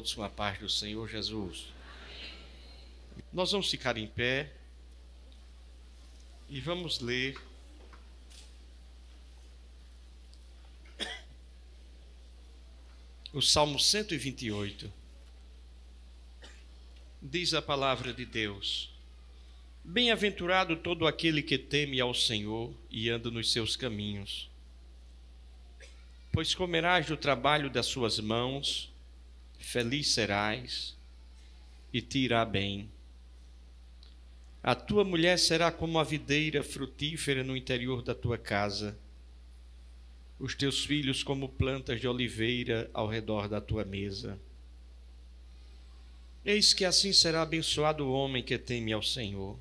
todos com a paz do Senhor Jesus. Nós vamos ficar em pé e vamos ler o Salmo 128. Diz a palavra de Deus: Bem-aventurado todo aquele que teme ao Senhor e anda nos seus caminhos, pois comerás do trabalho das suas mãos feliz serás e te irá bem. A tua mulher será como a videira frutífera no interior da tua casa, os teus filhos como plantas de oliveira ao redor da tua mesa. Eis que assim será abençoado o homem que teme ao Senhor.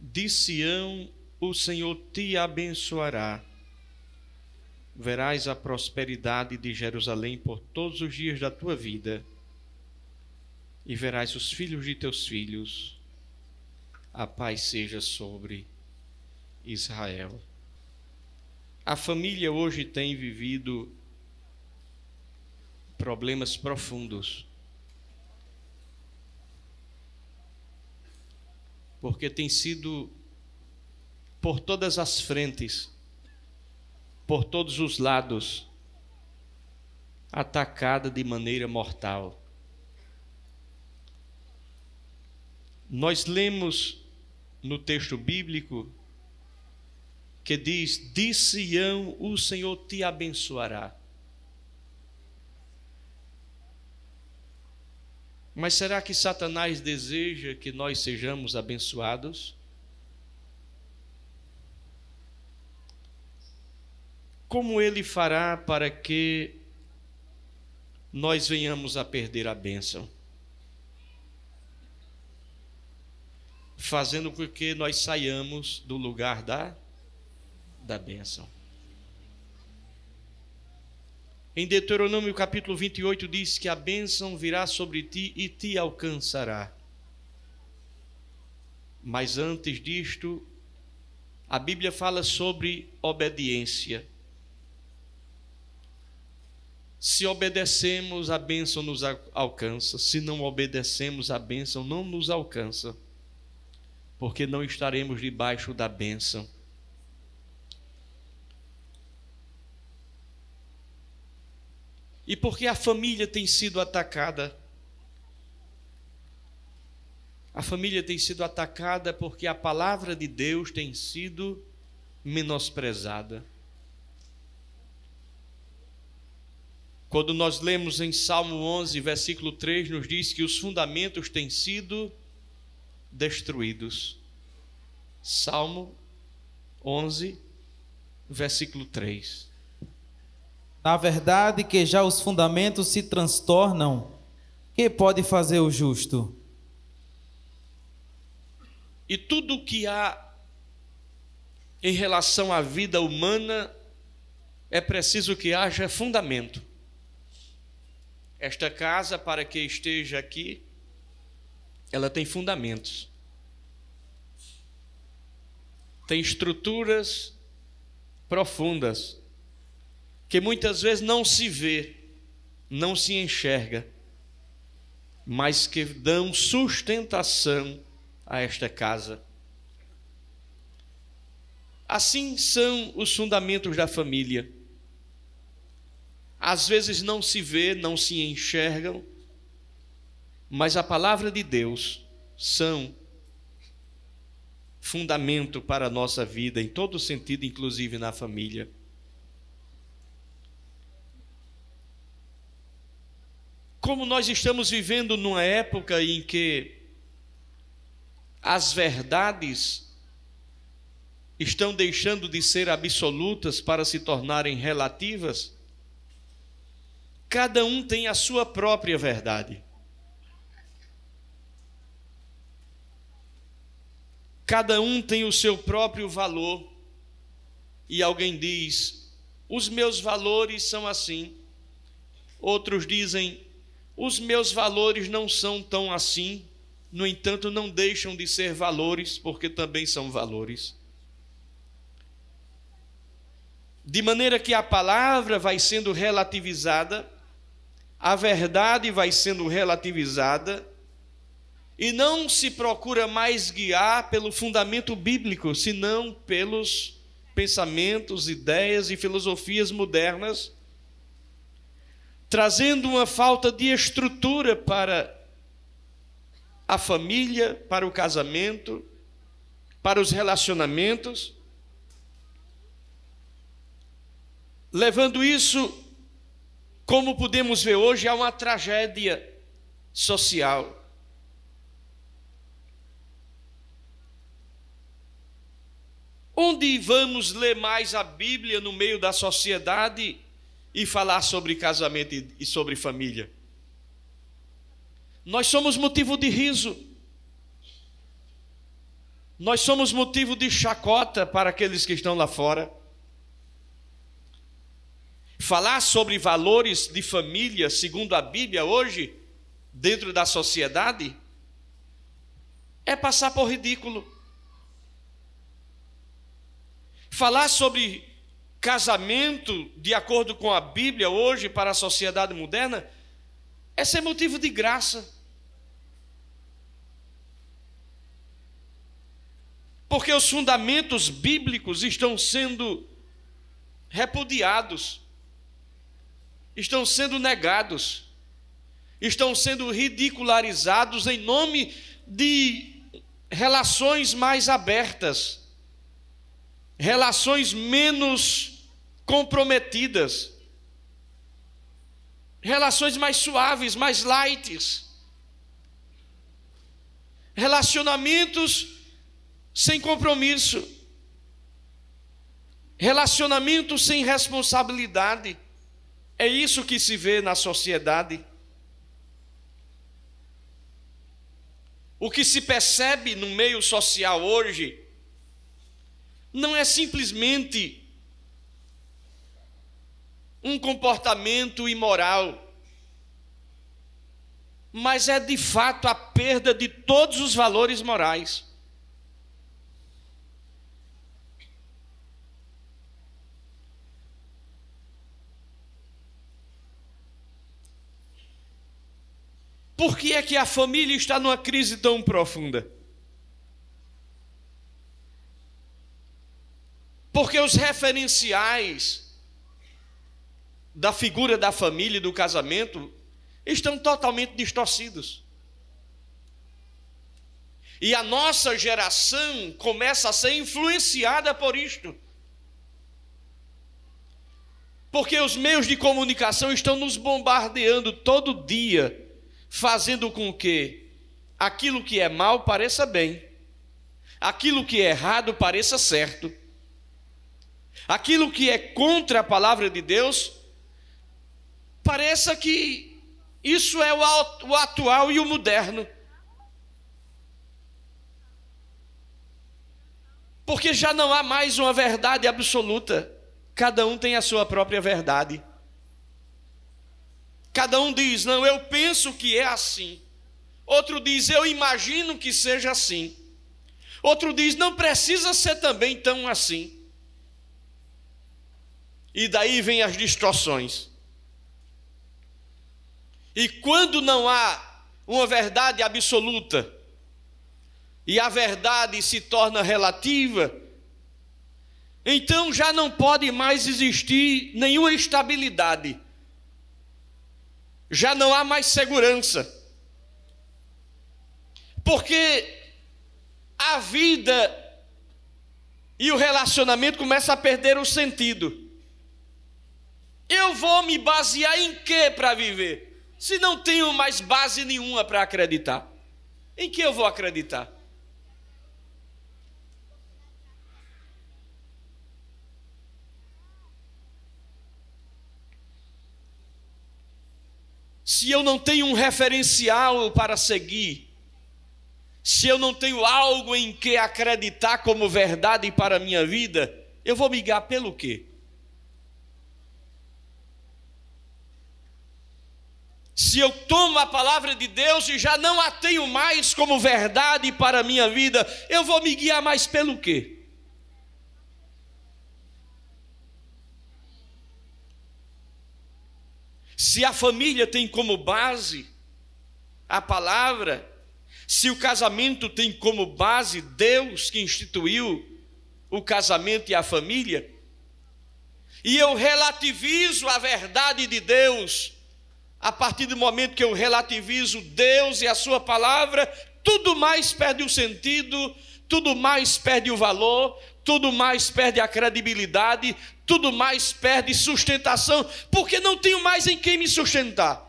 De Sião o Senhor te abençoará verás a prosperidade de Jerusalém por todos os dias da tua vida, e verás os filhos de teus filhos. A paz seja sobre Israel. A família hoje tem vivido problemas profundos. Porque tem sido por todas as frentes por todos os lados, atacada de maneira mortal. Nós lemos no texto bíblico que diz: De Sião o Senhor te abençoará. Mas será que Satanás deseja que nós sejamos abençoados? Como ele fará para que nós venhamos a perder a bênção? Fazendo com que nós saiamos do lugar da, da bênção. Em Deuteronômio capítulo 28 diz que a bênção virá sobre ti e te alcançará. Mas antes disto, a Bíblia fala sobre obediência. Se obedecemos, a bênção nos alcança. Se não obedecemos, a bênção não nos alcança, porque não estaremos debaixo da bênção. E porque a família tem sido atacada? A família tem sido atacada porque a palavra de Deus tem sido menosprezada. Quando nós lemos em Salmo 11, versículo 3, nos diz que os fundamentos têm sido destruídos. Salmo 11, versículo 3. Na verdade, que já os fundamentos se transtornam, que pode fazer o justo? E tudo o que há em relação à vida humana é preciso que haja fundamento. Esta casa, para que esteja aqui, ela tem fundamentos, tem estruturas profundas que muitas vezes não se vê, não se enxerga, mas que dão sustentação a esta casa. Assim são os fundamentos da família às vezes não se vê, não se enxergam, mas a palavra de Deus são fundamento para a nossa vida em todo sentido, inclusive na família. Como nós estamos vivendo numa época em que as verdades estão deixando de ser absolutas para se tornarem relativas, Cada um tem a sua própria verdade. Cada um tem o seu próprio valor. E alguém diz: os meus valores são assim. Outros dizem: os meus valores não são tão assim. No entanto, não deixam de ser valores, porque também são valores. De maneira que a palavra vai sendo relativizada a verdade vai sendo relativizada e não se procura mais guiar pelo fundamento bíblico, senão pelos pensamentos, ideias e filosofias modernas, trazendo uma falta de estrutura para a família, para o casamento, para os relacionamentos, levando isso como podemos ver hoje, há uma tragédia social. Onde vamos ler mais a Bíblia no meio da sociedade e falar sobre casamento e sobre família? Nós somos motivo de riso. Nós somos motivo de chacota para aqueles que estão lá fora. Falar sobre valores de família, segundo a Bíblia, hoje, dentro da sociedade, é passar por ridículo. Falar sobre casamento, de acordo com a Bíblia, hoje, para a sociedade moderna, é ser motivo de graça. Porque os fundamentos bíblicos estão sendo repudiados estão sendo negados, estão sendo ridicularizados em nome de relações mais abertas, relações menos comprometidas, relações mais suaves, mais lights, relacionamentos sem compromisso, relacionamentos sem responsabilidade. É isso que se vê na sociedade. O que se percebe no meio social hoje não é simplesmente um comportamento imoral, mas é de fato a perda de todos os valores morais. Por que é que a família está numa crise tão profunda? Porque os referenciais da figura da família e do casamento estão totalmente distorcidos. E a nossa geração começa a ser influenciada por isto. Porque os meios de comunicação estão nos bombardeando todo dia fazendo com que aquilo que é mal pareça bem, aquilo que é errado pareça certo, aquilo que é contra a palavra de Deus pareça que isso é o atual e o moderno. Porque já não há mais uma verdade absoluta, cada um tem a sua própria verdade. Cada um diz: não, eu penso que é assim. Outro diz: eu imagino que seja assim. Outro diz: não precisa ser também tão assim. E daí vem as distorções. E quando não há uma verdade absoluta, e a verdade se torna relativa, então já não pode mais existir nenhuma estabilidade já não há mais segurança. Porque a vida e o relacionamento começam a perder o sentido. Eu vou me basear em quê para viver? Se não tenho mais base nenhuma para acreditar, em que eu vou acreditar? se eu não tenho um referencial para seguir, se eu não tenho algo em que acreditar como verdade para a minha vida, eu vou me guiar pelo quê? se eu tomo a palavra de Deus e já não a tenho mais como verdade para a minha vida, eu vou me guiar mais pelo quê? se a família tem como base a palavra, se o casamento tem como base Deus que instituiu o casamento e a família, e eu relativizo a verdade de Deus, a partir do momento que eu relativizo Deus e a Sua palavra, tudo mais perde o sentido, tudo mais perde o valor, tudo mais perde a credibilidade, tudo mais perde sustentação, porque não tenho mais em quem me sustentar.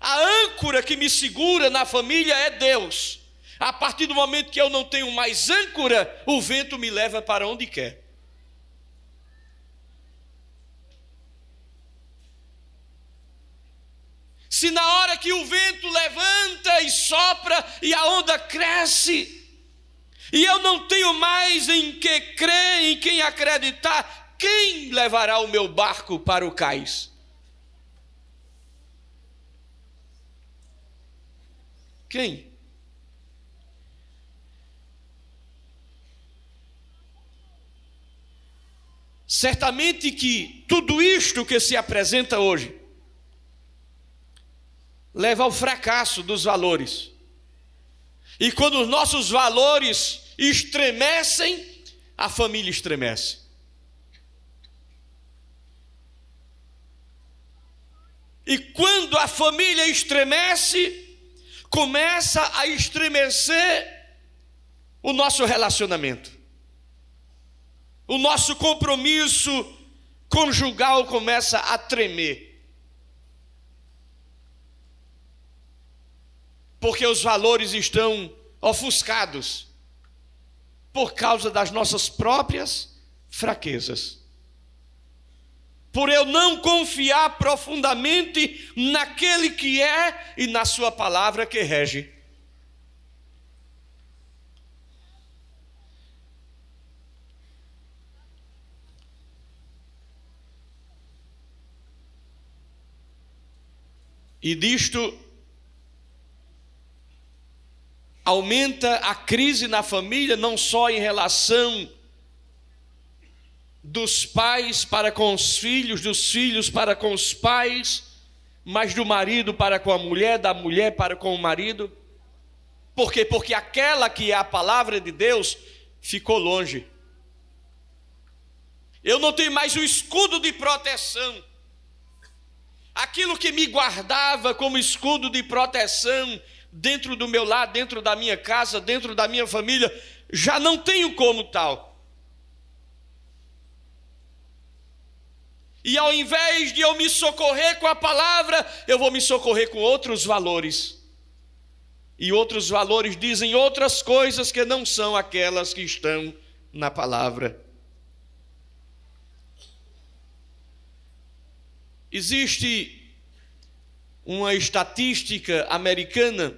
A âncora que me segura na família é Deus. A partir do momento que eu não tenho mais âncora, o vento me leva para onde quer. Se na hora que o vento levanta e sopra e a onda cresce, e eu não tenho mais em que crer, em quem acreditar, quem levará o meu barco para o cais? Quem? Certamente que tudo isto que se apresenta hoje leva ao fracasso dos valores. E quando os nossos valores estremecem, a família estremece. E quando a família estremece, começa a estremecer o nosso relacionamento. O nosso compromisso conjugal começa a tremer. Porque os valores estão ofuscados por causa das nossas próprias fraquezas. Por eu não confiar profundamente naquele que é e na sua palavra que rege. E disto aumenta a crise na família, não só em relação dos pais para com os filhos, dos filhos para com os pais, mas do marido para com a mulher, da mulher para com o marido. Por quê? Porque aquela que é a palavra de Deus ficou longe. Eu não tenho mais o um escudo de proteção. Aquilo que me guardava como escudo de proteção dentro do meu lar, dentro da minha casa, dentro da minha família, já não tenho como tal. E ao invés de eu me socorrer com a palavra, eu vou me socorrer com outros valores. E outros valores dizem outras coisas que não são aquelas que estão na palavra. Existe uma estatística americana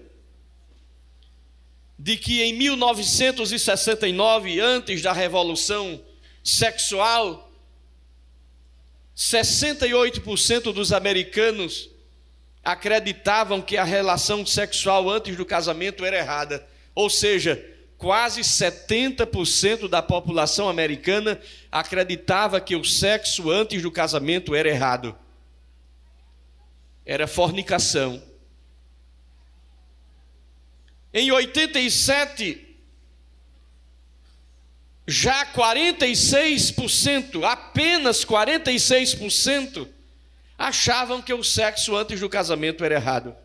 de que em 1969, antes da revolução sexual, 68% dos americanos acreditavam que a relação sexual antes do casamento era errada. Ou seja, quase 70% da população americana acreditava que o sexo antes do casamento era errado era fornicação. Em 87, já 46%, apenas 46%, achavam que o sexo antes do casamento era errado.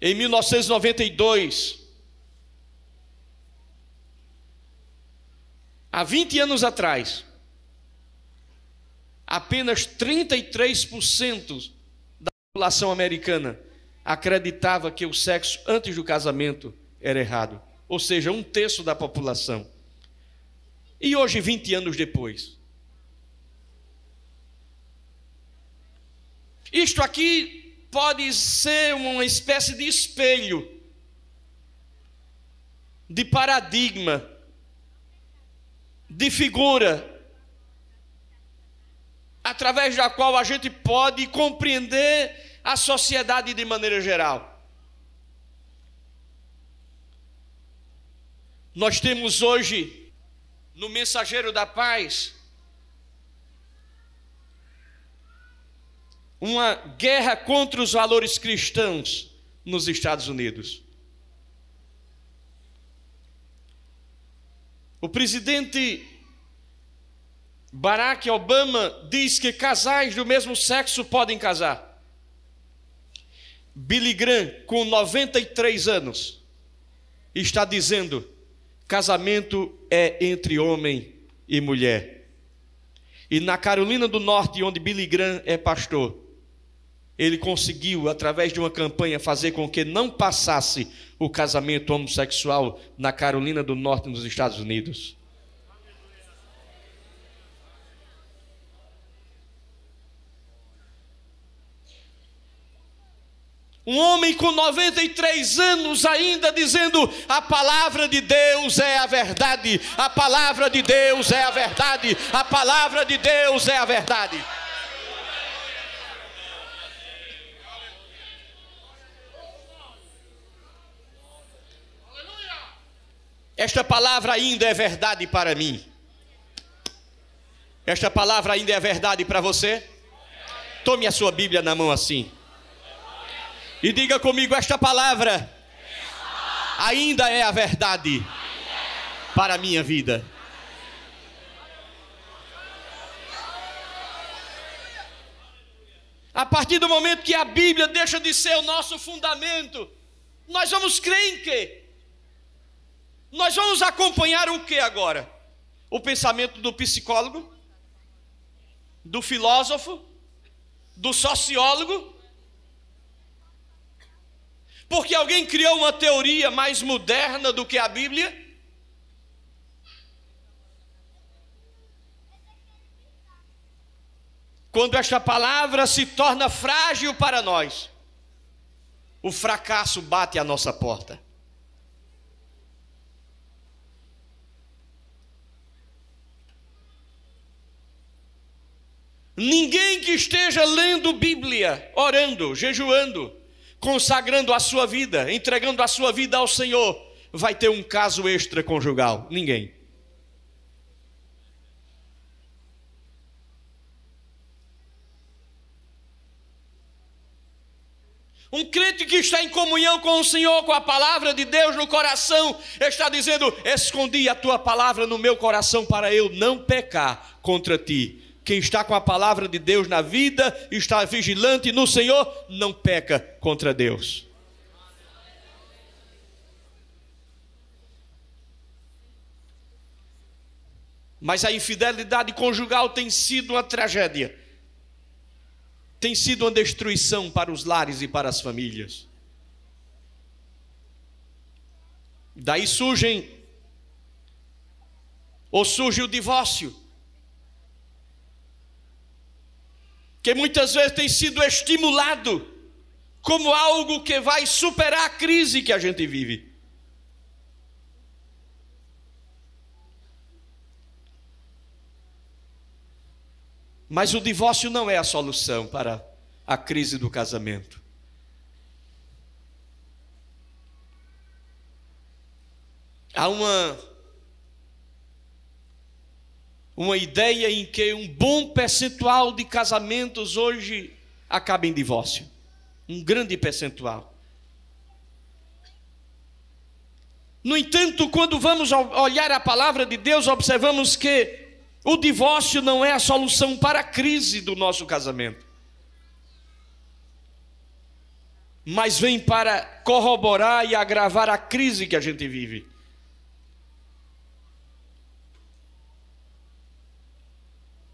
Em 1992, há 20 anos atrás, apenas 33% da população americana acreditava que o sexo antes do casamento era errado, ou seja, um terço da população. E hoje, 20 anos depois? Isto aqui pode ser uma espécie de espelho, de paradigma, de figura através da qual a gente pode compreender a sociedade de maneira geral. Nós temos hoje no Mensageiro da Paz uma guerra contra os valores cristãos nos Estados Unidos. O presidente Barack Obama diz que casais do mesmo sexo podem casar. Billy Graham, com 93 anos, está dizendo: casamento é entre homem e mulher. E na Carolina do Norte, onde Billy Graham é pastor, ele conseguiu, através de uma campanha, fazer com que não passasse o casamento homossexual na Carolina do Norte, nos Estados Unidos. Um homem com 93 anos ainda dizendo: a palavra de Deus é a verdade, a palavra de Deus é a verdade, a palavra de Deus é a verdade. Esta palavra ainda é verdade para mim. Esta palavra ainda é verdade para você? Tome a sua Bíblia na mão assim. E diga comigo: esta palavra ainda é a verdade para a minha vida. A partir do momento que a Bíblia deixa de ser o nosso fundamento, nós vamos crer em quê? Nós vamos acompanhar o que agora? O pensamento do psicólogo, do filósofo, do sociólogo, porque alguém criou uma teoria mais moderna do que a Bíblia? Quando esta palavra se torna frágil para nós, o fracasso bate à nossa porta. Ninguém que esteja lendo Bíblia, orando, jejuando, consagrando a sua vida, entregando a sua vida ao Senhor, vai ter um caso extraconjugal? Ninguém. Um crente que está em comunhão com o Senhor, com a palavra de Deus no coração, está dizendo: Escondi a tua palavra no meu coração para eu não pecar contra ti. Quem está com a palavra de Deus na vida, está vigilante no Senhor, não peca contra Deus. Mas a infidelidade conjugal tem sido uma tragédia, tem sido uma destruição para os lares e para as famílias. Daí surgem, ou surge o divórcio, que muitas vezes tem sido estimulado como algo que vai superar a crise que a gente vive. Mas o divórcio não é a solução para a crise do casamento. Há uma uma ideia em que um bom percentual de casamentos hoje acaba em divórcio. Um grande percentual. No entanto, quando vamos olhar a palavra de Deus, observamos que o divórcio não é a solução para a crise do nosso casamento. Mas vem para corroborar e agravar a crise que a gente vive.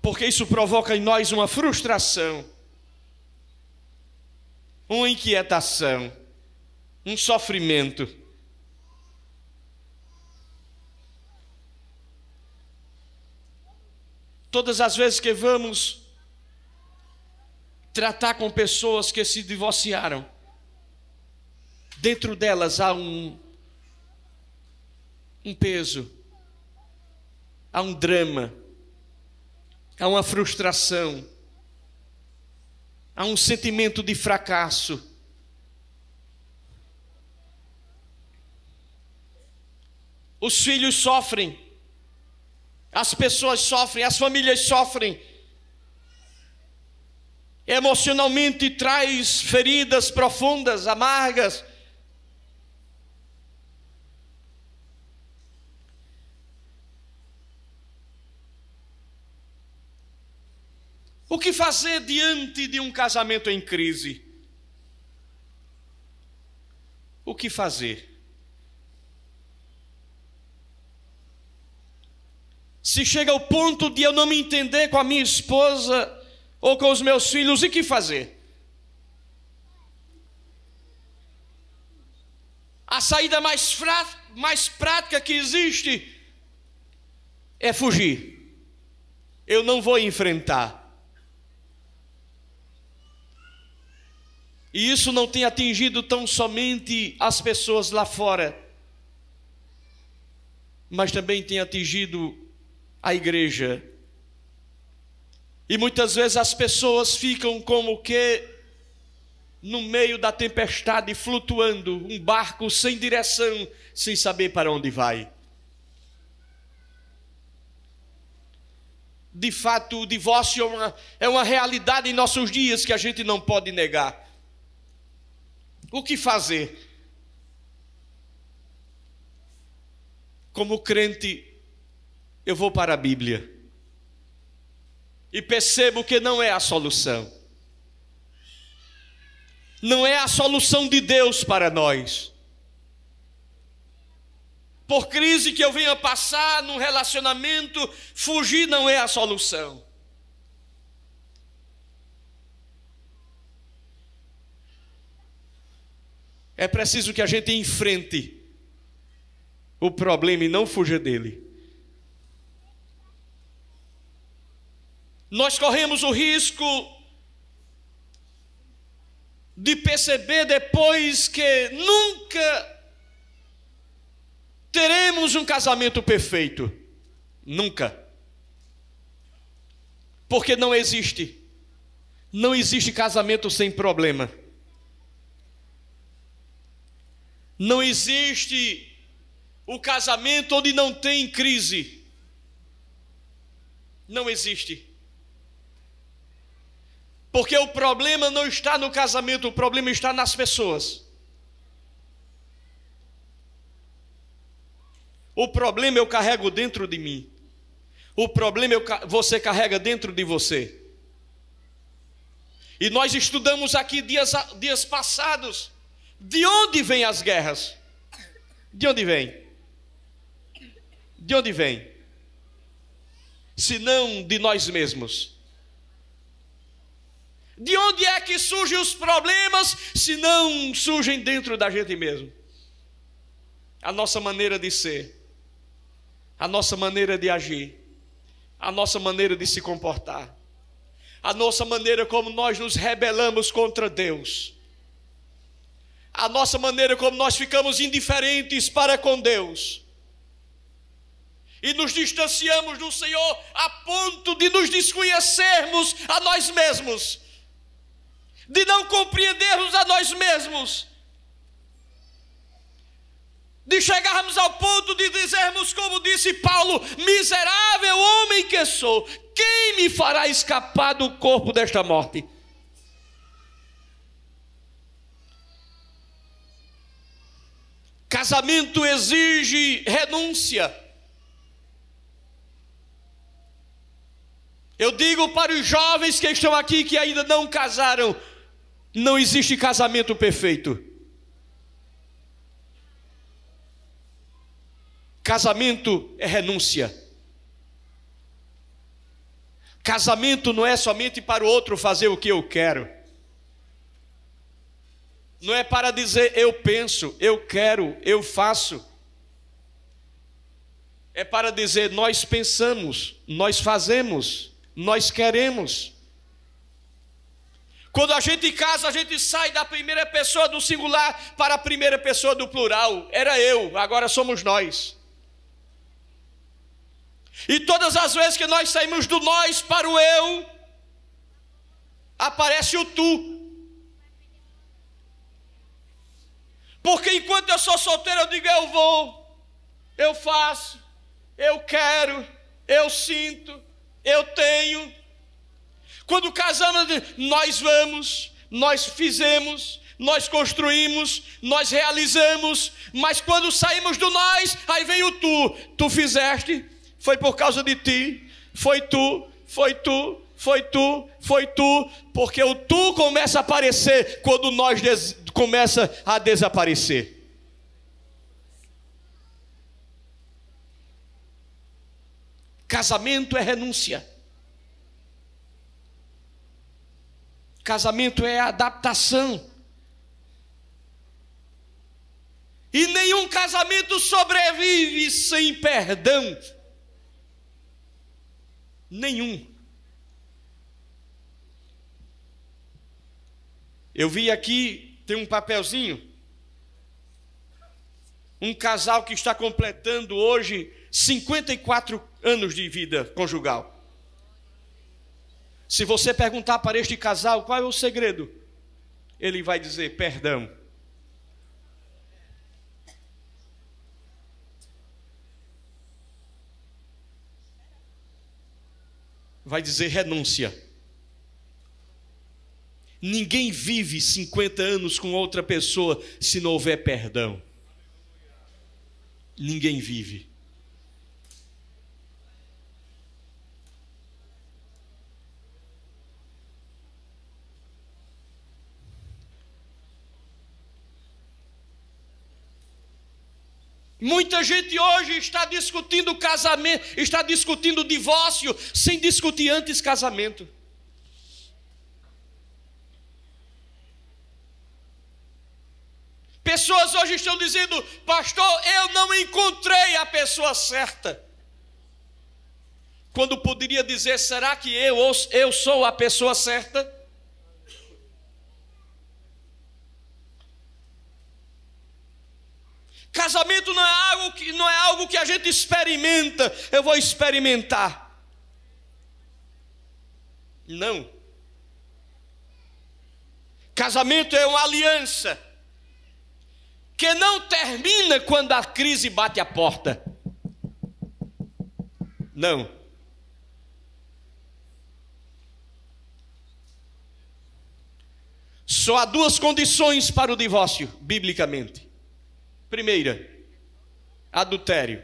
porque isso provoca em nós uma frustração, uma inquietação, um sofrimento. Todas as vezes que vamos tratar com pessoas que se divorciaram, dentro delas há um, um peso, há um drama há uma frustração, há um sentimento de fracasso. Os filhos sofrem, as pessoas sofrem, as famílias sofrem. Emocionalmente traz feridas profundas, amargas. O que fazer diante de um casamento em crise? O que fazer? Se chega ao ponto de eu não me entender com a minha esposa ou com os meus filhos, o que fazer? A saída mais, mais prática que existe é fugir. Eu não vou enfrentar. E isso não tem atingido tão somente as pessoas lá fora, mas também tem atingido a igreja. E muitas vezes as pessoas ficam como que no meio da tempestade, flutuando, um barco sem direção, sem saber para onde vai. De fato, o divórcio é uma, é uma realidade em nossos dias que a gente não pode negar. O que fazer? Como crente, eu vou para a Bíblia e percebo que não é a solução. Não é a solução de Deus para nós. Por crise que eu venha passar num relacionamento, fugir não é a solução. É preciso que a gente enfrente o problema e não fuja dele. Nós corremos o risco de perceber depois que nunca teremos um casamento perfeito. Nunca. Porque não existe. Não existe casamento sem problema. Não existe o casamento onde não tem crise. Não existe. Porque o problema não está no casamento, o problema está nas pessoas. O problema eu carrego dentro de mim. O problema eu, você carrega dentro de você. E nós estudamos aqui dias, dias passados de onde vêm as guerras? De onde vêm? De onde vêm? Se não de nós mesmos. De onde é que surgem os problemas se não surgem dentro da gente mesmo? A nossa maneira de ser, a nossa maneira de agir, a nossa maneira de se comportar, a nossa maneira como nós nos rebelamos contra Deus a nossa maneira como nós ficamos indiferentes para com Deus. E nos distanciamos do Senhor a ponto de nos desconhecermos a nós mesmos, de não compreendermos a nós mesmos, de chegarmos ao ponto de dizermos, como disse Paulo: Miserável homem que sou, quem me fará escapar do corpo desta morte? Casamento exige renúncia. Eu digo para os jovens que estão aqui que ainda não casaram: não existe casamento perfeito. Casamento é renúncia. Casamento não é somente para o outro fazer o que eu quero não é para dizer eu penso, eu quero, eu faço. É para dizer nós pensamos, nós fazemos, nós queremos. Quando a gente casa, a gente sai da primeira pessoa do singular para a primeira pessoa do plural. Era eu, agora somos nós. E todas as vezes que nós saímos do nós para o eu, aparece o tu, Porque enquanto eu sou solteiro, eu digo: eu vou, eu faço, eu quero, eu sinto, eu tenho. Quando casamos, nós vamos, nós fizemos, nós construímos, nós realizamos, mas quando saímos do nós, aí vem o tu. Tu fizeste, foi por causa de ti, foi tu, foi tu, foi tu, foi tu, porque o tu começa a aparecer quando nós des começa a desaparecer. Casamento é renúncia. Casamento é adaptação. E nenhum casamento sobrevive sem perdão. Nenhum. Eu vi aqui tem um papelzinho. Um casal que está completando hoje 54 anos de vida conjugal. Se você perguntar para este casal qual é o segredo, ele vai dizer perdão. Vai dizer renúncia. Ninguém vive 50 anos com outra pessoa se não houver perdão. Ninguém vive. Muita gente hoje está discutindo casamento, está discutindo divórcio sem discutir antes casamento. Pessoas hoje estão dizendo: Pastor, eu não encontrei a pessoa certa. Quando poderia dizer: Será que eu, eu sou a pessoa certa? Casamento não é algo que não é algo que a gente experimenta. Eu vou experimentar. Não. Casamento é uma aliança que não termina quando a crise bate a porta. Não. Só há duas condições para o divórcio, biblicamente. Primeira, adultério.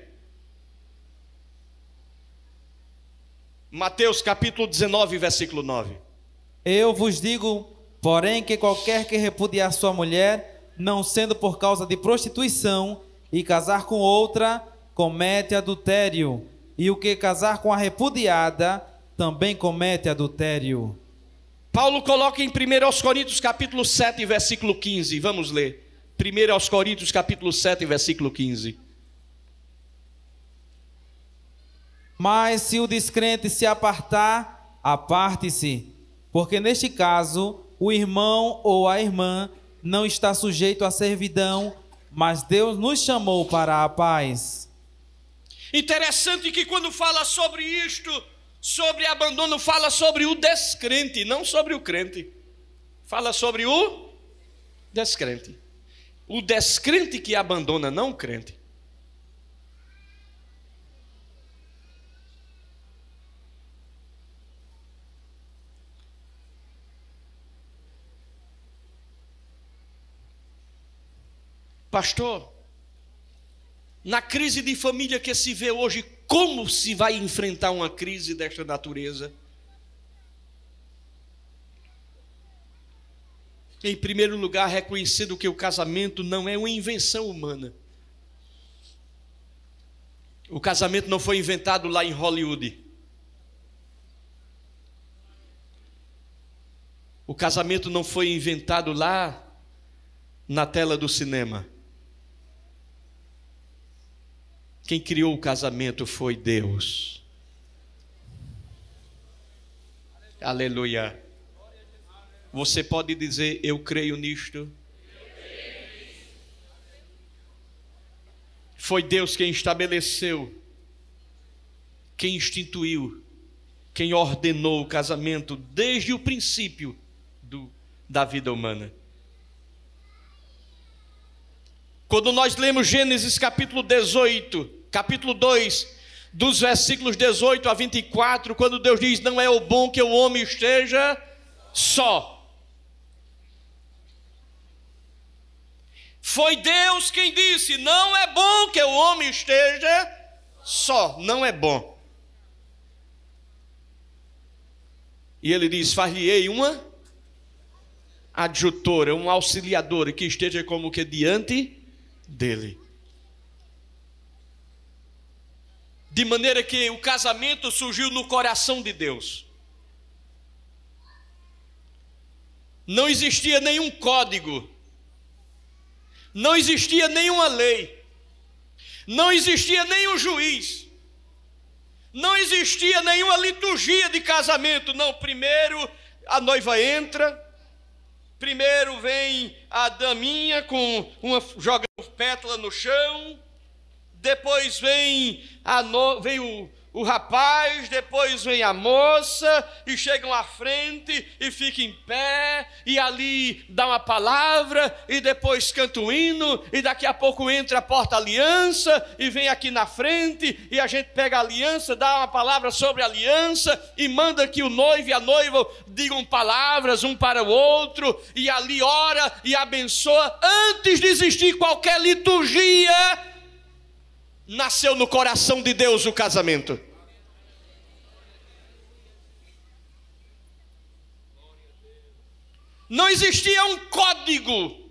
Mateus capítulo 19, versículo 9. Eu vos digo, porém, que qualquer que repudiar sua mulher, não sendo por causa de prostituição, e casar com outra, comete adultério. E o que casar com a repudiada, também comete adultério. Paulo coloca em 1 Coríntios capítulo 7, versículo 15. Vamos ler. 1 Coríntios capítulo 7, versículo 15. Mas se o descrente se apartar, aparte-se, porque neste caso o irmão ou a irmã não está sujeito à servidão, mas Deus nos chamou para a paz. Interessante que quando fala sobre isto, sobre abandono, fala sobre o descrente, não sobre o crente. Fala sobre o descrente. O descrente que abandona não o crente. Pastor, na crise de família que se vê hoje, como se vai enfrentar uma crise desta natureza? Em primeiro lugar, reconhecendo que o casamento não é uma invenção humana. O casamento não foi inventado lá em Hollywood. O casamento não foi inventado lá na tela do cinema. Quem criou o casamento foi Deus. Aleluia. Você pode dizer: Eu creio nisto. Foi Deus quem estabeleceu, quem instituiu, quem ordenou o casamento desde o princípio do, da vida humana. Quando nós lemos Gênesis capítulo 18, capítulo 2, dos versículos 18 a 24, quando Deus diz: Não é o bom que o homem esteja só. Foi Deus quem disse: Não é bom que o homem esteja só, não é bom. E ele diz: Far-lhe-ei uma adjutora, uma auxiliadora que esteja como que diante dele. De maneira que o casamento surgiu no coração de Deus. Não existia nenhum código, não existia nenhuma lei, não existia nenhum juiz, não existia nenhuma liturgia de casamento. Não, primeiro a noiva entra, Primeiro vem a daminha com uma jogando pétala no chão. Depois vem a no, vem o, o rapaz, depois vem a moça, e chegam à frente, e fica em pé, e ali dá uma palavra, e depois canta o hino, e daqui a pouco entra a porta aliança, e vem aqui na frente, e a gente pega a aliança, dá uma palavra sobre a aliança, e manda que o noivo e a noiva digam palavras um para o outro, e ali ora e abençoa, antes de existir qualquer liturgia, nasceu no coração de Deus o casamento. não existia um código,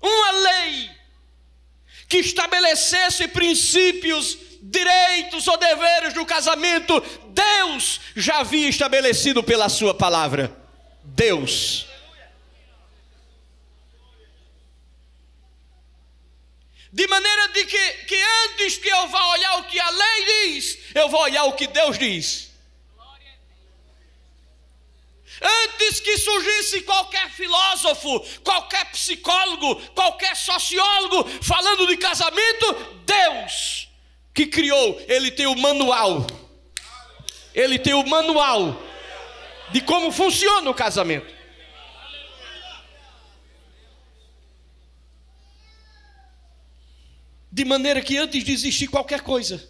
uma lei, que estabelecesse princípios, direitos ou deveres do casamento. Deus já havia estabelecido pela Sua palavra. Deus. De maneira de que, que antes que eu vá olhar o que a lei diz, eu vou olhar o que Deus diz antes que surgisse qualquer filósofo, qualquer psicólogo, qualquer sociólogo falando de casamento, Deus que criou, ele tem o manual. Ele tem o manual de como funciona o casamento. De maneira que antes de existir qualquer coisa,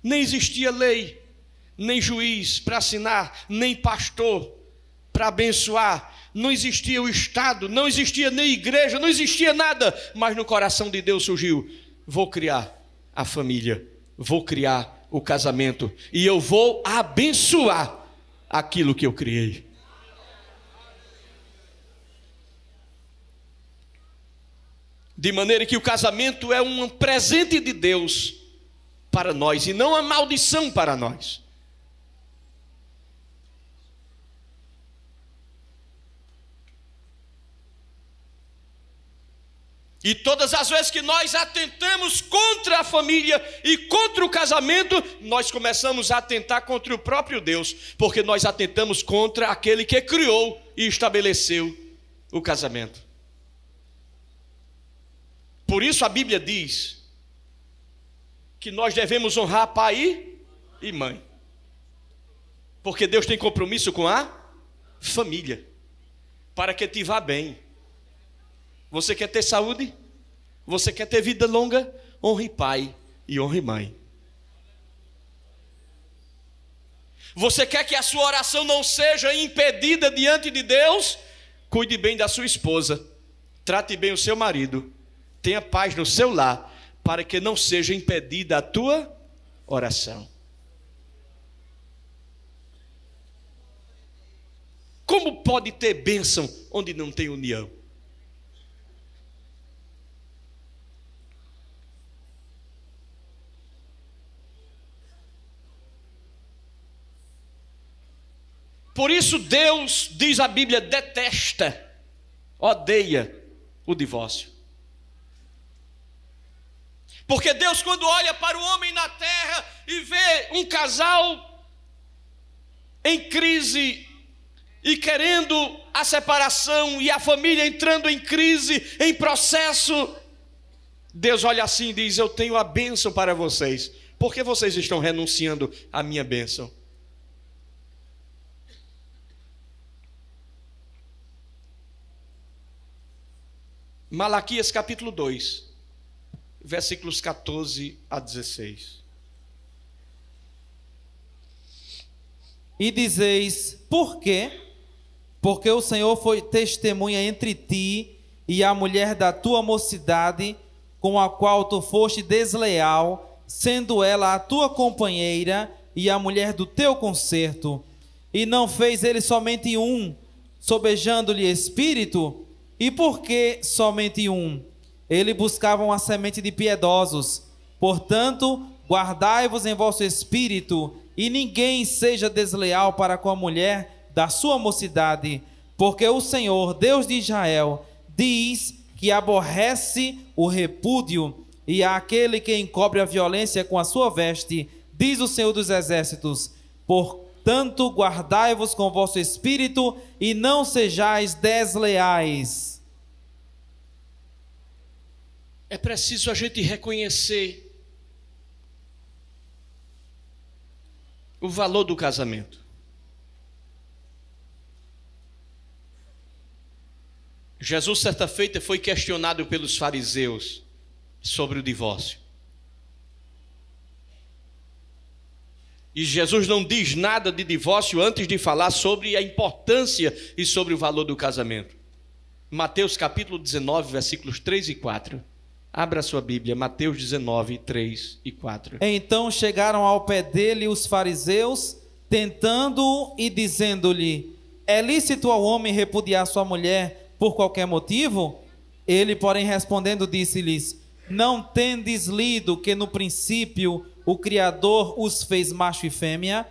nem existia lei, nem juiz para assinar, nem pastor, para abençoar. Não existia o Estado, não existia nem igreja, não existia nada, mas no coração de Deus surgiu: vou criar a família, vou criar o casamento e eu vou abençoar aquilo que eu criei. De maneira que o casamento é um presente de Deus para nós e não a maldição para nós. E todas as vezes que nós atentamos contra a família e contra o casamento, nós começamos a atentar contra o próprio Deus, porque nós atentamos contra aquele que criou e estabeleceu o casamento. Por isso a Bíblia diz que nós devemos honrar pai e mãe, porque Deus tem compromisso com a família, para que te vá bem você quer ter saúde? Você quer ter vida longa? Honre pai e honre mãe. Você quer que a sua oração não seja impedida diante de Deus? Cuide bem da sua esposa. Trate bem o seu marido. Tenha paz no seu lar, para que não seja impedida a tua oração. Como pode ter bênção onde não tem união? Por isso Deus, diz a Bíblia, detesta, odeia o divórcio. Porque Deus, quando olha para o homem na terra e vê um casal em crise e querendo a separação e a família entrando em crise, em processo, Deus olha assim e diz: Eu tenho a bênção para vocês, porque vocês estão renunciando à minha bênção. Malaquias capítulo 2, versículos 14 a 16. E dizeis: Por quê? Porque o Senhor foi testemunha entre ti e a mulher da tua mocidade, com a qual tu foste desleal, sendo ela a tua companheira e a mulher do teu conserto, E não fez ele somente um, sobejando-lhe espírito, e por que somente um? Ele buscava uma semente de piedosos. Portanto, guardai-vos em vosso espírito, e ninguém seja desleal para com a mulher da sua mocidade, porque o Senhor, Deus de Israel, diz que aborrece o repúdio e aquele que encobre a violência com a sua veste, diz o Senhor dos Exércitos. Portanto, guardai-vos com vosso espírito e não sejais desleais é preciso a gente reconhecer o valor do casamento. Jesus, certa feita, foi questionado pelos fariseus sobre o divórcio. E Jesus não diz nada de divórcio antes de falar sobre a importância e sobre o valor do casamento. Mateus capítulo 19, versículos 3 e 4. Abra sua Bíblia, Mateus 19, 3 e 4. Então chegaram ao pé dele os fariseus, tentando-o e dizendo-lhe: É lícito ao homem repudiar sua mulher por qualquer motivo? Ele, porém, respondendo, disse-lhes: Não tendes lido que no princípio o Criador os fez macho e fêmea?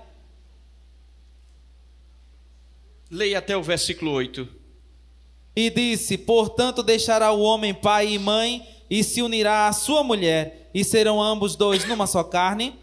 Leia até o versículo 8. E disse: Portanto, deixará o homem pai e mãe e se unirá à sua mulher, e serão ambos dois numa só carne.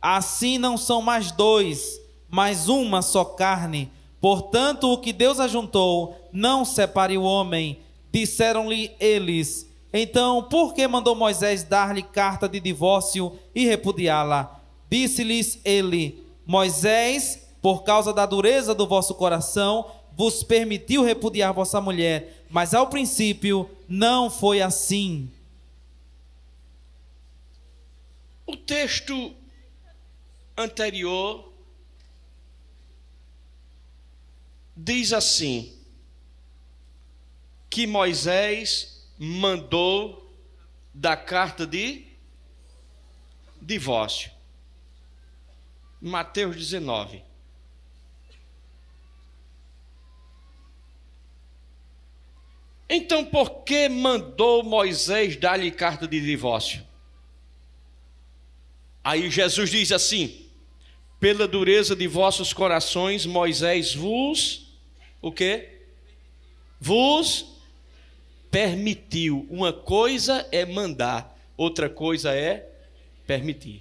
Assim não são mais dois, mas uma só carne. Portanto, o que Deus ajuntou, não separe o homem. Disseram-lhe eles: Então, por que mandou Moisés dar-lhe carta de divórcio e repudiá-la? Disse-lhes ele: Moisés, por causa da dureza do vosso coração, vos permitiu repudiar vossa mulher, mas ao princípio não foi assim. O texto anterior diz assim: que Moisés mandou da carta de divórcio. Mateus 19. Então, por que mandou Moisés dar-lhe carta de divórcio? Aí Jesus diz assim: pela dureza de vossos corações, Moisés vos o quê? Vos permitiu. Uma coisa é mandar, outra coisa é permitir.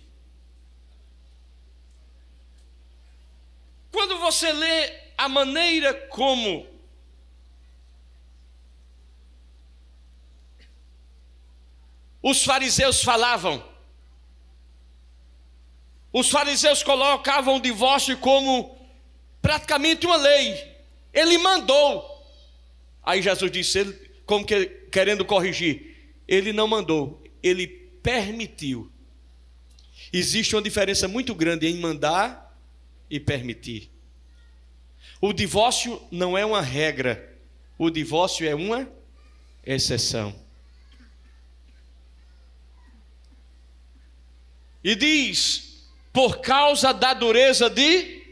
Quando você lê a maneira como os fariseus falavam, os fariseus colocavam o divórcio como praticamente uma lei. Ele mandou. Aí Jesus disse, ele, como que, querendo corrigir, ele não mandou, ele permitiu. Existe uma diferença muito grande em mandar e permitir. O divórcio não é uma regra, o divórcio é uma exceção. E diz por causa da dureza de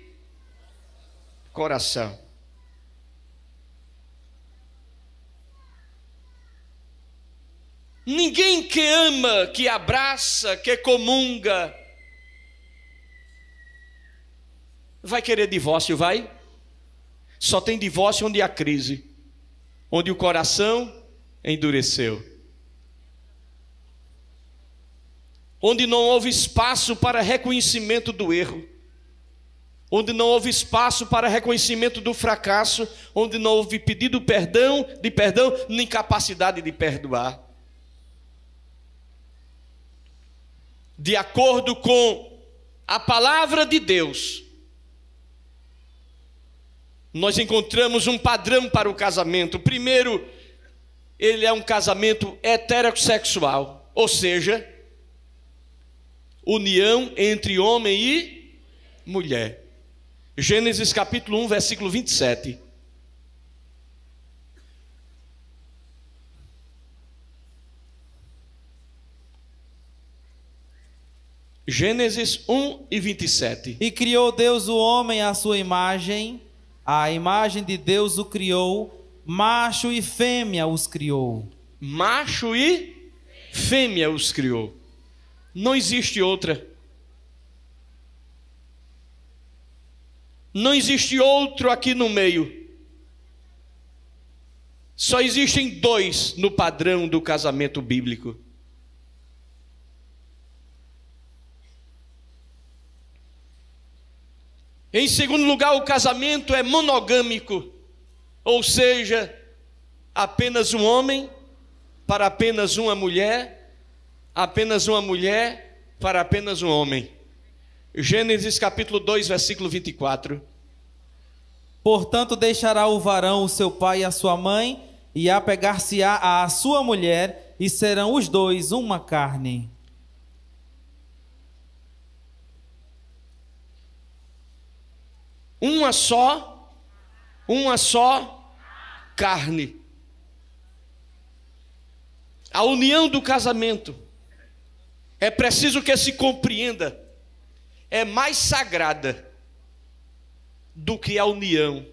coração. Ninguém que ama, que abraça, que comunga, vai querer divórcio, vai? Só tem divórcio onde há crise, onde o coração endureceu. onde não houve espaço para reconhecimento do erro, onde não houve espaço para reconhecimento do fracasso, onde não houve pedido perdão, de perdão, nem capacidade de perdoar. De acordo com a palavra de Deus, nós encontramos um padrão para o casamento. Primeiro, ele é um casamento heterossexual, ou seja, união entre homem e mulher. Gênesis capítulo 1, versículo 27. Gênesis 1 e 27. E criou Deus o homem à sua imagem, a imagem de Deus o criou, macho e fêmea os criou. Macho e fêmea os criou. Não existe outra. Não existe outro aqui no meio. Só existem dois no padrão do casamento bíblico. Em segundo lugar, o casamento é monogâmico, ou seja, apenas um homem para apenas uma mulher apenas uma mulher para apenas um homem. Gênesis capítulo 2, versículo 24. Portanto, deixará o varão o seu pai e a sua mãe, e apegar-se-á à sua mulher, e serão os dois uma carne. Uma só, uma só carne. A união do casamento é preciso que se compreenda. É mais sagrada do que a união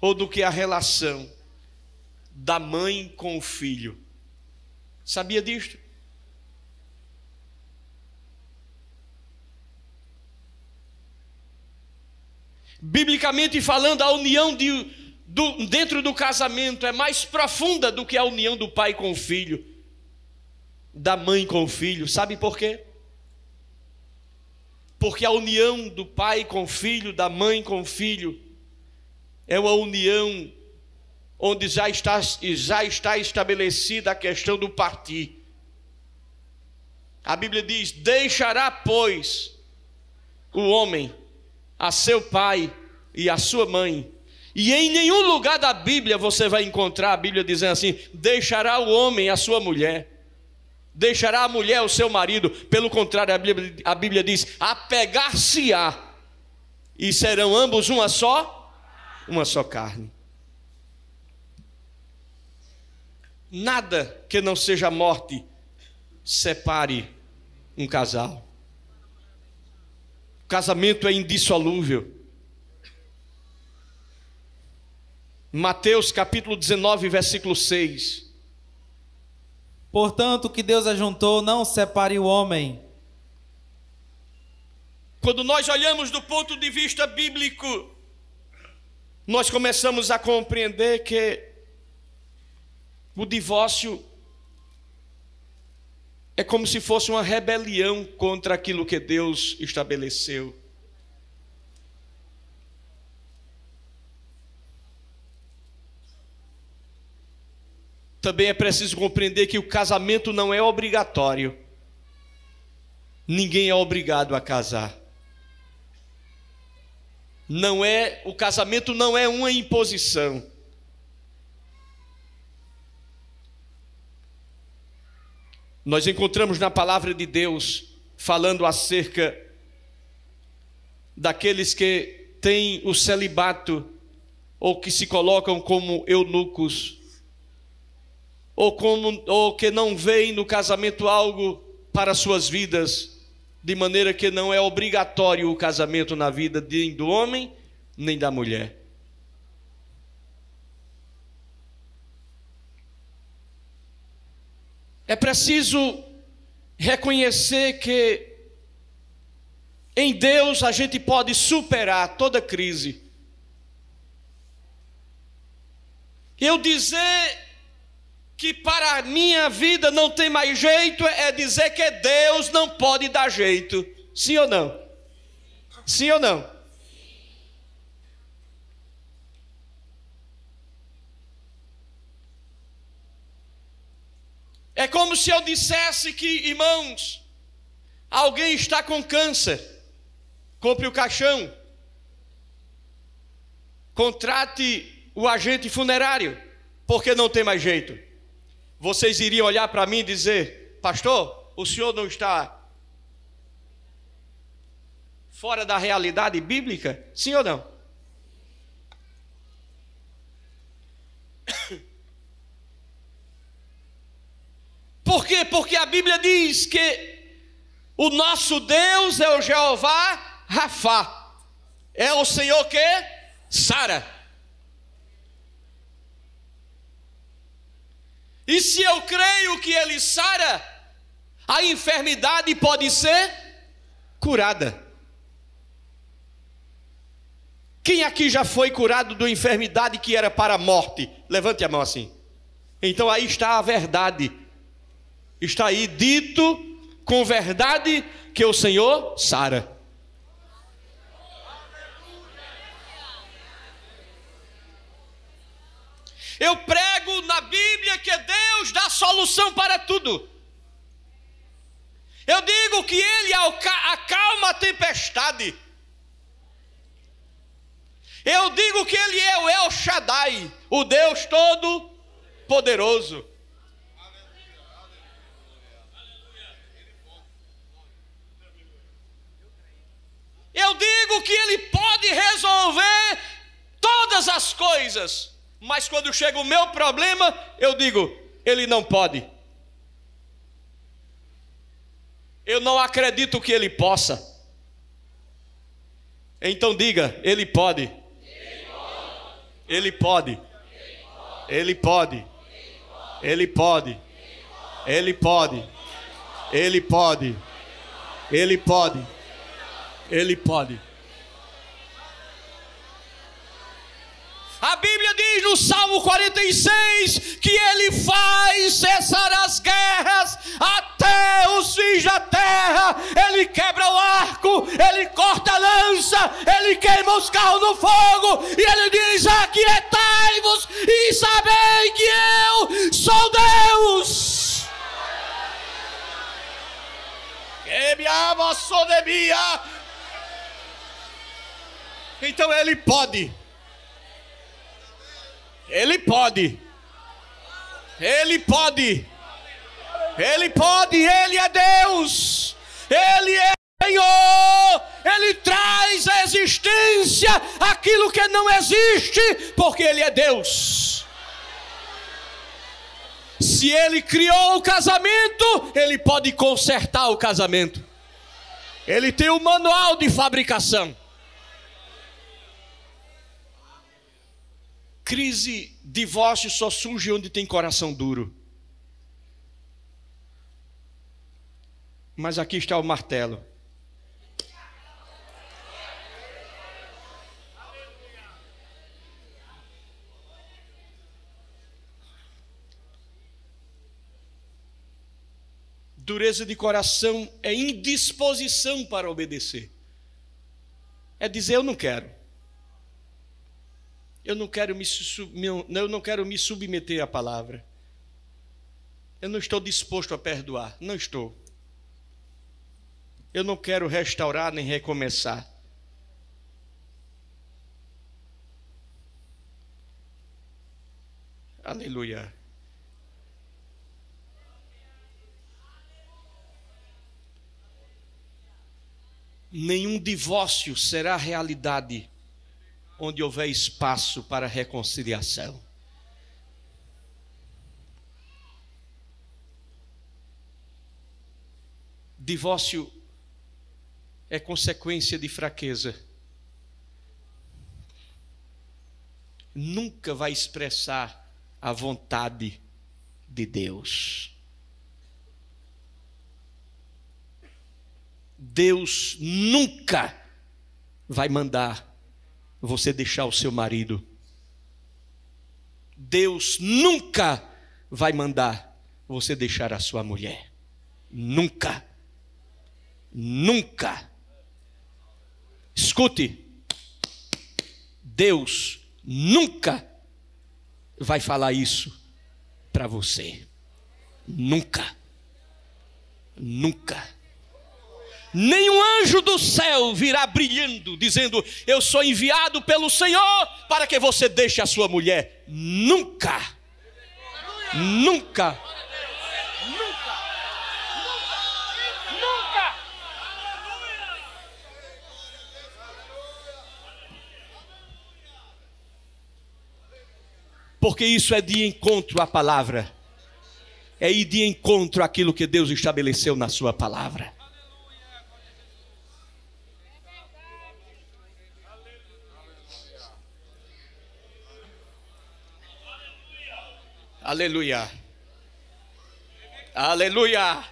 ou do que a relação da mãe com o filho. Sabia disto? Biblicamente falando, a união de, do, dentro do casamento é mais profunda do que a união do pai com o filho da mãe com o filho. Sabe por quê? Porque a união do pai com o filho, da mãe com o filho, é uma união onde já está, já está estabelecida a questão do partir. A Bíblia diz: Deixará, pois, o homem a seu pai e a sua mãe. E em nenhum lugar da Bíblia você vai encontrar a Bíblia dizendo assim: Deixará o homem a sua mulher deixará a mulher o seu marido. Pelo contrário, a Bíblia, a Bíblia diz: apegar-se-á, e serão ambos uma só, uma só carne. Nada que não seja morte separe um casal. O casamento é indissolúvel. Mateus capítulo 19, versículo 6. Portanto, o que Deus ajuntou, não separe o homem. Quando nós olhamos do ponto de vista bíblico, nós começamos a compreender que o divórcio é como se fosse uma rebelião contra aquilo que Deus estabeleceu. Também é preciso compreender que o casamento não é obrigatório. Ninguém é obrigado a casar. Não é, o casamento não é uma imposição. Nós encontramos na palavra de Deus falando acerca daqueles que têm o celibato ou que se colocam como eunucos ou, como, ou que não veem no casamento algo para suas vidas, de maneira que não é obrigatório o casamento na vida nem do homem nem da mulher. É preciso reconhecer que em Deus a gente pode superar toda crise. Eu dizer que para a minha vida não tem mais jeito é dizer que Deus não pode dar jeito. Sim ou não? Sim ou não? É como se eu dissesse que, irmãos, alguém está com câncer, compre o caixão, contrate o agente funerário, porque não tem mais jeito vocês iriam olhar para mim e dizer: Pastor, o senhor não está fora da realidade bíblica? Sim ou não? Por quê? Porque a Bíblia diz que o nosso Deus é o Jeová Rafá. É o Senhor que sara. E se eu creio que ele sara, a enfermidade pode ser curada. Quem aqui já foi curado de uma enfermidade que era para a morte? Levante a mão assim. Então aí está a verdade. Está aí dito com verdade que o Senhor sara. Eu na Bíblia que Deus dá solução para tudo. Eu digo que Ele acalma a tempestade. Eu digo que Ele é o El Shaddai, o Deus Todo-Poderoso. Eu digo que Ele pode resolver todas as coisas. Mas quando chega o meu problema, eu digo: ele não pode. Eu não acredito que ele possa. Então diga: ele pode. Ele pode. Ele pode. Ele pode. Ele pode. Ele pode. Ele pode. Ele pode. A Bíblia diz no Salmo 46 que ele faz cessar as guerras até os fins da terra. Ele quebra o arco, ele corta a lança, ele queima os carros no fogo e ele diz: Aquietai-vos e sabei que eu sou Deus. Que me ama, Então ele pode ele pode. Ele pode. Ele pode, ele é Deus. Ele é Senhor, Ele traz à existência aquilo que não existe, porque Ele é Deus. Se Ele criou o casamento, Ele pode consertar o casamento. Ele tem o manual de fabricação. crise, divórcio só surge onde tem coração duro. Mas aqui está o martelo. Dureza de coração é indisposição para obedecer. É dizer eu não quero. Eu não quero me, eu não quero me submeter à palavra. Eu não estou disposto a perdoar. Não estou. Eu não quero restaurar nem recomeçar. Aleluia. Nenhum divórcio será realidade onde houver espaço para reconciliação. Divórcio é consequência de fraqueza. Nunca vai expressar a vontade de Deus. Deus nunca vai mandar você deixar o seu marido. Deus nunca vai mandar você deixar a sua mulher. Nunca. Nunca. Escute. Deus nunca vai falar isso para você. Nunca. Nunca nenhum anjo do céu virá brilhando, dizendo: Eu sou enviado pelo Senhor para que você deixe a sua mulher. Nunca, nunca, nunca, nunca. Porque isso é de encontro à palavra é ir de encontro àquilo que Deus estabeleceu na Sua palavra. Aleluia. Aleluia.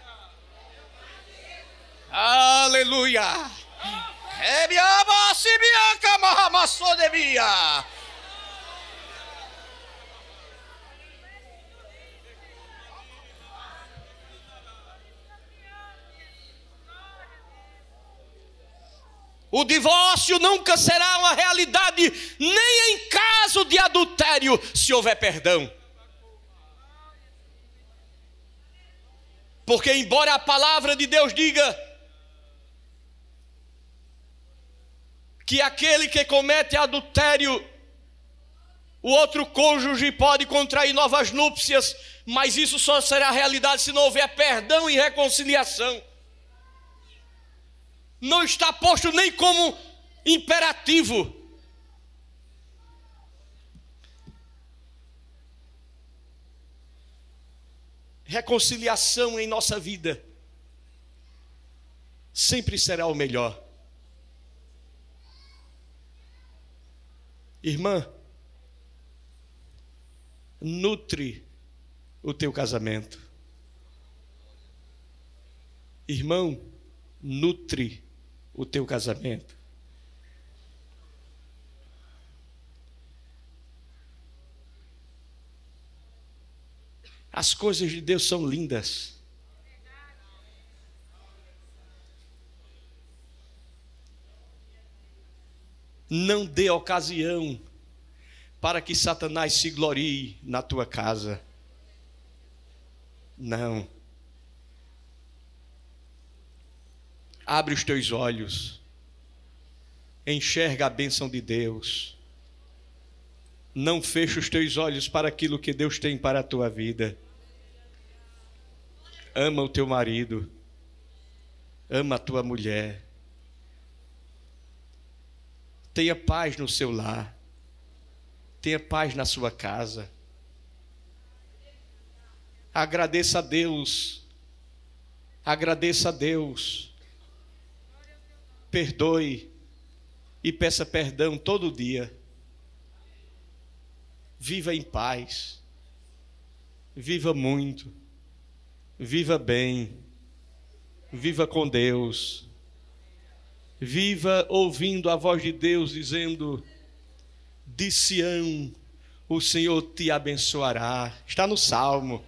Aleluia. É o divórcio nunca será uma realidade, nem em caso de adultério, se houver perdão. Porque, embora a palavra de Deus diga que aquele que comete adultério, o outro cônjuge pode contrair novas núpcias, mas isso só será realidade se não houver perdão e reconciliação. Não está posto nem como imperativo, reconciliação em nossa vida sempre será o melhor. Irmã, nutre o teu casamento. Irmão, nutre o teu casamento. As coisas de Deus são lindas. Não dê ocasião para que Satanás se glorie na tua casa. Não. Abre os teus olhos. Enxerga a bênção de Deus. Não feche os teus olhos para aquilo que Deus tem para a tua vida ama o teu marido, ama a tua mulher, tenha paz no seu lar, tenha paz na sua casa. Agradeça a Deus, agradeça a Deus, perdoe e peça perdão todo dia. Viva em paz, viva muito Viva bem. Viva com Deus. Viva ouvindo a voz de Deus dizendo: De Sião, o Senhor te abençoará. Está no Salmo.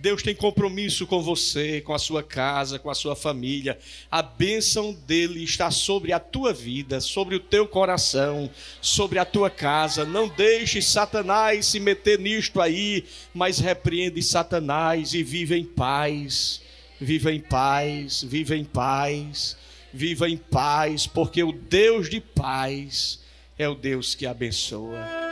Deus tem compromisso com você, com a sua casa, com a sua família. A bênção dele está sobre a tua vida, sobre o teu coração, sobre a tua casa. Não deixe Satanás se meter nisto aí, mas repreende Satanás e vive em paz. Viva em paz, viva em paz, viva em paz, porque o Deus de paz é o Deus que abençoa.